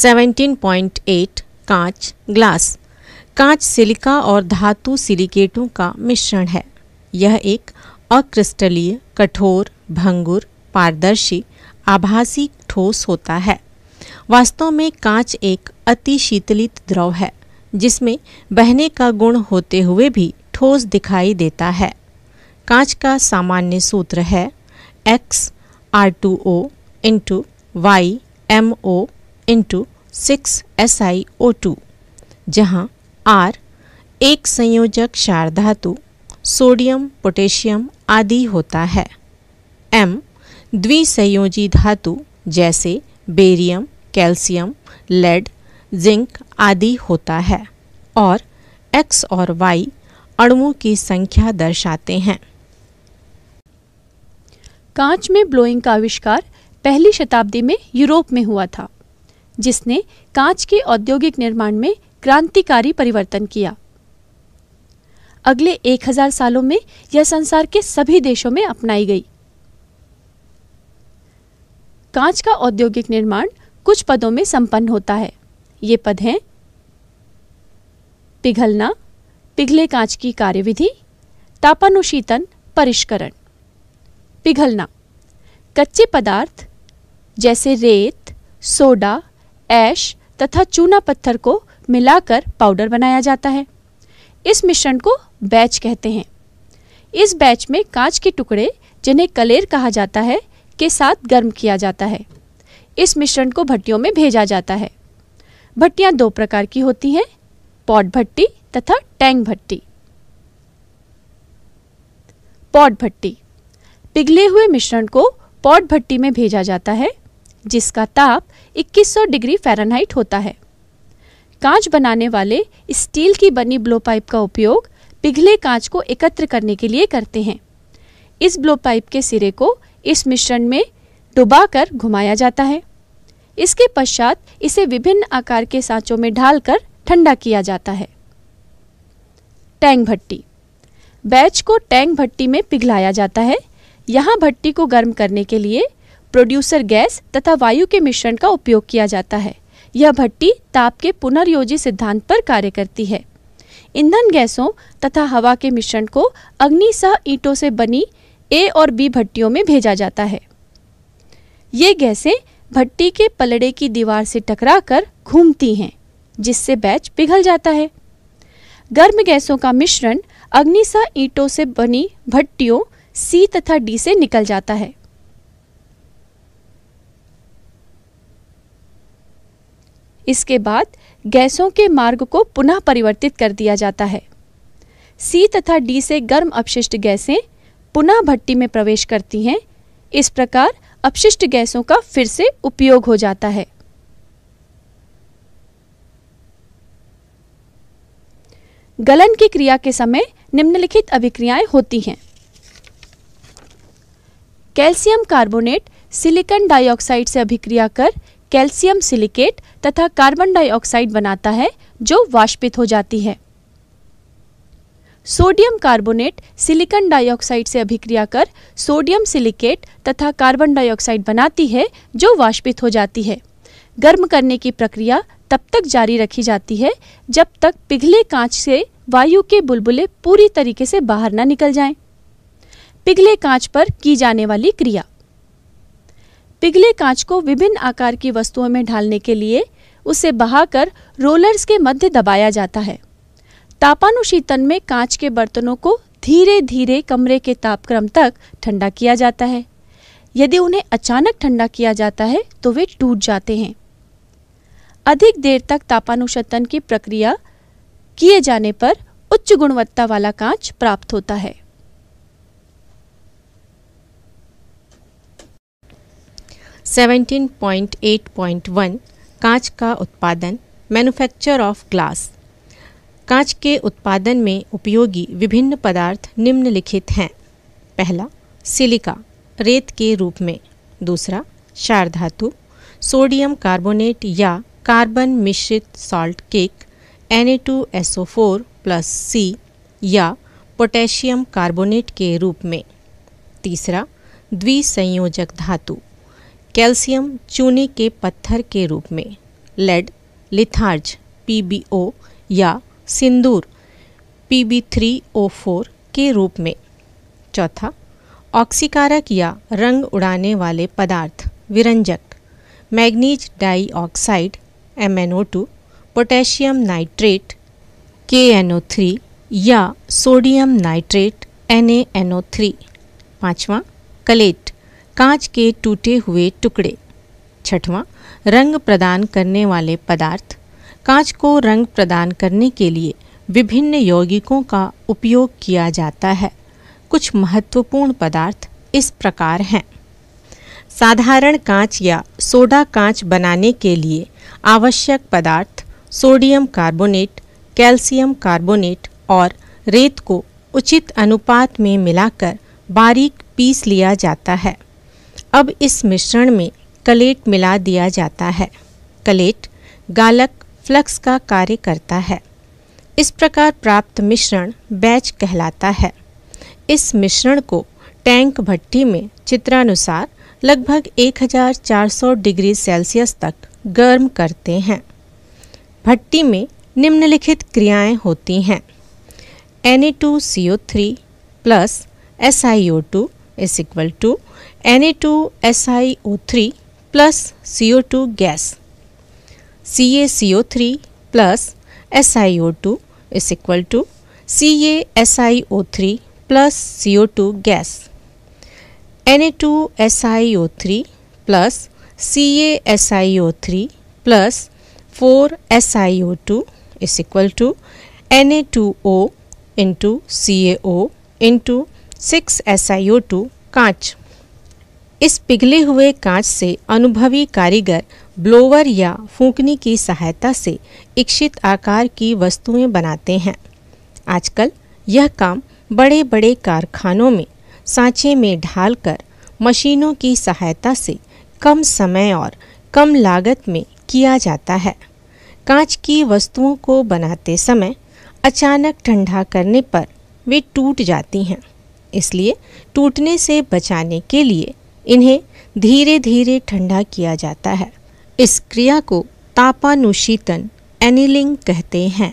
17.8 कांच ग्लास कांच सिलिका और धातु सिलिकेटों का मिश्रण है यह एक अक्रिस्टलीय कठोर भंगुर पारदर्शी आभासी ठोस होता है वास्तव में कांच एक अति शीतलित द्रव है जिसमें बहने का गुण होते हुए भी ठोस दिखाई देता है कांच का सामान्य सूत्र है X R two O into Y M O into six S I O two जहाँ आर एक संयोजक क्षार धातु सोडियम पोटेशियम आदि होता है एम द्विसंयोजी धातु जैसे बेरियम कैल्शियम लेड जिंक आदि होता है और एक्स और वाई अणुओं की संख्या दर्शाते हैं कांच में ब्लोइंग का आविष्कार पहली शताब्दी में यूरोप में हुआ था जिसने कांच के औद्योगिक निर्माण में क्रांतिकारी परिवर्तन किया अगले 1000 सालों में यह संसार के सभी देशों में अपनाई गई कांच का औद्योगिक निर्माण कुछ पदों में संपन्न होता है ये पद हैं पिघलना पिघले कांच की कार्यविधि तापानुशीतन परिष्करण पिघलना कच्चे पदार्थ जैसे रेत सोडा ऐश तथा चूना पत्थर को मिलाकर पाउडर बनाया जाता है इस मिश्रण को बैच कहते हैं इस बैच में कांच के टुकड़े जिन्हें कलेर कहा जाता है के साथ गर्म किया जाता है इस मिश्रण को भट्टियों में भेजा जाता है भट्टियाँ दो प्रकार की होती हैं पॉट भट्टी तथा टैंग भट्टी पॉट भट्टी पिघले हुए मिश्रण को पॉट भट्टी में भेजा जाता है जिसका ताप 2100 डिग्री फ़ारेनहाइट होता है कांच बनाने वाले स्टील की बनी ब्लो पाइप का उपयोग पिघले कांच को एकत्र करने के लिए करते हैं इस ब्लो पाइप के सिरे को इस मिश्रण में डुबाकर घुमाया जाता है इसके पश्चात इसे विभिन्न आकार के सांचों में ढालकर ठंडा किया जाता है टैंक भट्टी बैच को टैंग भट्टी में पिघलाया जाता है यहाँ भट्टी को गर्म करने के लिए प्रोड्यूसर गैस तथा वायु के मिश्रण का उपयोग किया जाता है यह भट्टी ताप के पुनर्योजी सिद्धांत पर कार्य करती है ईंधन गैसों तथा हवा के मिश्रण को अग्नि सह ईंटों से बनी ए और बी भट्टियों में भेजा जाता है ये गैसें भट्टी के पलड़े की दीवार से टकराकर घूमती हैं जिससे बैच पिघल जाता है गर्म गैसों का मिश्रण अग्निसह ईंटों से बनी भट्टियों सी तथा डी से निकल जाता है इसके बाद गैसों के मार्ग को पुनः परिवर्तित कर दिया जाता है सी तथा डी से गर्म अपशिष्ट गैसें पुनः भट्टी में प्रवेश करती हैं इस प्रकार अपशिष्ट गैसों का फिर से उपयोग हो जाता है गलन की क्रिया के समय निम्नलिखित अभिक्रियाएं होती हैं कैल्शियम कार्बोनेट सिलिकॉन डाइऑक्साइड से अभिक्रिया कर कैल्शियम सिलिकेट तथा कार्बन डाइऑक्साइड बनाता है जो वाष्पित हो जाती है सोडियम कार्बोनेट सिलिकन डाइऑक्साइड से अभिक्रिया कर सोडियम सिलिकेट तथा कार्बन डाइऑक्साइड बनाती है जो वाष्पित हो जाती है गर्म करने की प्रक्रिया तब तक जारी रखी जाती है जब तक पिघले कांच से वायु के बुलबुले पूरी तरीके से बाहर न निकल जाएं। पिघले कांच पर की जाने वाली क्रिया पिघले कांच को विभिन्न आकार की वस्तुओं में ढालने के लिए उसे बहाकर रोलर्स के मध्य दबाया जाता है तापानुशीतन में कांच के बर्तनों को धीरे धीरे कमरे के तापक्रम तक ठंडा किया जाता है यदि उन्हें अचानक ठंडा किया जाता है तो वे टूट जाते हैं अधिक देर तक तापानुशतन की प्रक्रिया किए जाने पर उच्च गुणवत्ता वाला कांच प्राप्त होता है 17.8.1 कांच का उत्पादन मैन्युफैक्चर ऑफ ग्लास कांच के उत्पादन में उपयोगी विभिन्न पदार्थ निम्नलिखित हैं पहला सिलिका रेत के रूप में दूसरा क्षार धातु सोडियम कार्बोनेट या कार्बन मिश्रित salt cake Na2SO4 plus C या पोटेशियम कार्बोनेट के रूप में तीसरा द्विसंयोजक धातु कैल्शियम चूने के पत्थर के रूप में लेड लिथार्ज पी या सिंदूर फोर के रूप में चौथा ऑक्सीकारक या रंग उड़ाने वाले पदार्थ विरंजक manganese dioxide two potassium nitrate three या sodium nitrate N N A O three पाँचवा कलेट कांच के टूटे हुए टुकड़े छठवां रंग प्रदान करने वाले पदार्थ कांच को रंग प्रदान करने के लिए विभिन्न यौगिकों का उपयोग किया जाता है कुछ महत्वपूर्ण पदार्थ इस प्रकार हैं साधारण कांच या सोडा कांच बनाने के लिए आवश्यक पदार्थ सोडियम कार्बोनेट कैल्शियम कार्बोनेट और रेत को उचित अनुपात में मिलाकर बारीक पीस लिया जाता है अब इस मिश्रण में कलेट मिला दिया जाता है कलेट गालक फ्लक्स का कार्य करता है इस प्रकार प्राप्त मिश्रण बैच कहलाता है इस मिश्रण को टैंक भट्टी में चित्रानुसार लगभग 1400 डिग्री सेल्सियस तक गर्म करते हैं भट्टी में निम्नलिखित क्रियाएं होती हैं Na2CO3 plus SiO2 is equal to Na2SiO3 plus CO2 gas. CaCO3 plus SiO2 is equal to CaSiO3 plus CO2 gas. Na2SiO3 plus CaSiO3 plus 4SiO2 is equal to Na2O into CaO into six S I O two कांच इस पिघले हुए कांच से अनुभवी कारीगर blower या फूंकनी की सहायता से इच्छित आकार की वस्तुएं बनाते हैं आजकल यह काम बड़े बड़े कारखानों में सांचे में ढालकर मशीनों की सहायता से कम समय और कम लागत में किया जाता है कांच की वस्तुओं को बनाते समय अचानक ठंडा करने पर वे टूट जाती हैं इसलिए टूटने से बचाने के लिए इन्हें धीरे धीरे ठंडा किया जाता है इस क्रिया को तापानुशीतन एनिलिंग कहते हैं